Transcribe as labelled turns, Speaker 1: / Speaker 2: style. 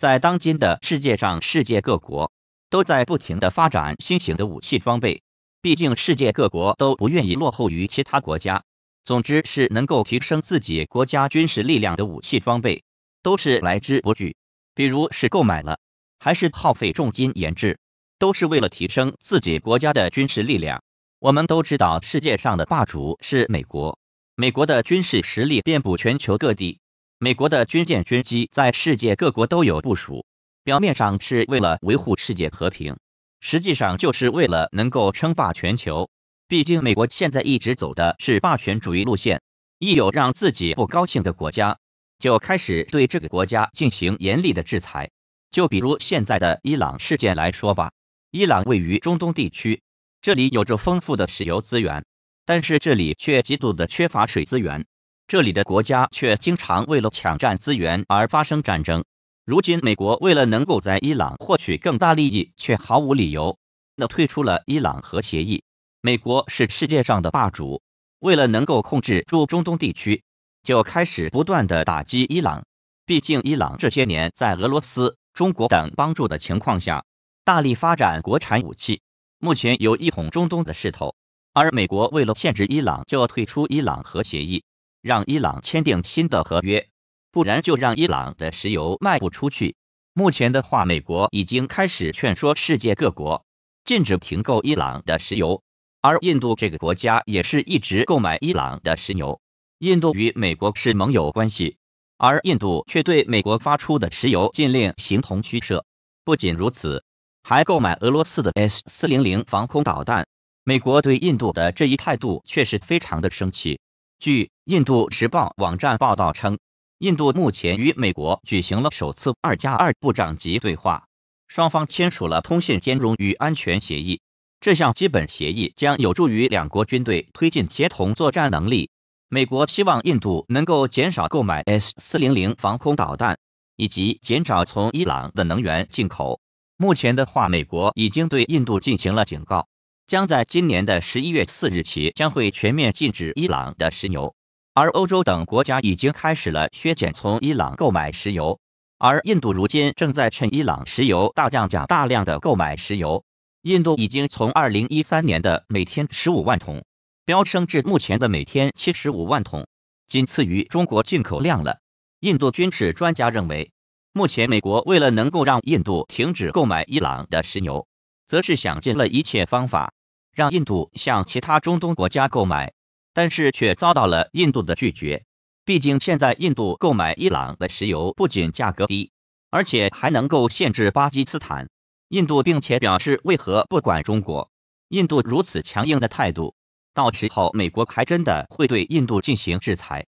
Speaker 1: 在当今的世界上，世界各国都在不停的发展新型的武器装备。毕竟，世界各国都不愿意落后于其他国家。总之，是能够提升自己国家军事力量的武器装备都是来之不拒。比如是购买了，还是耗费重金研制，都是为了提升自己国家的军事力量。我们都知道，世界上的霸主是美国，美国的军事实力遍布全球各地。美国的军舰、军机在世界各国都有部署，表面上是为了维护世界和平，实际上就是为了能够称霸全球。毕竟，美国现在一直走的是霸权主义路线，一有让自己不高兴的国家，就开始对这个国家进行严厉的制裁。就比如现在的伊朗事件来说吧，伊朗位于中东地区，这里有着丰富的石油资源，但是这里却极度的缺乏水资源。这里的国家却经常为了抢占资源而发生战争。如今，美国为了能够在伊朗获取更大利益，却毫无理由的退出了伊朗核协议。美国是世界上的霸主，为了能够控制住中东地区，就开始不断的打击伊朗。毕竟，伊朗这些年在俄罗斯、中国等帮助的情况下，大力发展国产武器，目前有一统中东的势头。而美国为了限制伊朗，就退出伊朗核协议。让伊朗签订新的合约，不然就让伊朗的石油卖不出去。目前的话，美国已经开始劝说世界各国禁止停购伊朗的石油，而印度这个国家也是一直购买伊朗的石油。印度与美国是盟友关系，而印度却对美国发出的石油禁令形同虚设。不仅如此，还购买俄罗斯的 S 四零零防空导弹。美国对印度的这一态度却是非常的生气。据印度时报网站报道称，印度目前与美国举行了首次“二加二”部长级对话，双方签署了通信兼容与安全协议。这项基本协议将有助于两国军队推进协同作战能力。美国希望印度能够减少购买 S 四零零防空导弹，以及减少从伊朗的能源进口。目前的话，美国已经对印度进行了警告。将在今年的十一月四日起，将会全面禁止伊朗的石油，而欧洲等国家已经开始了削减从伊朗购买石油，而印度如今正在趁伊朗石油大降价，大量的购买石油。印度已经从二零一三年的每天十五万桶，飙升至目前的每天七十五万桶，仅次于中国进口量了。印度军事专家认为，目前美国为了能够让印度停止购买伊朗的石油，则是想尽了一切方法。让印度向其他中东国家购买，但是却遭到了印度的拒绝。毕竟现在印度购买伊朗的石油不仅价格低，而且还能够限制巴基斯坦。印度并且表示为何不管中国，印度如此强硬的态度，到时候美国还真的会对印度进行制裁。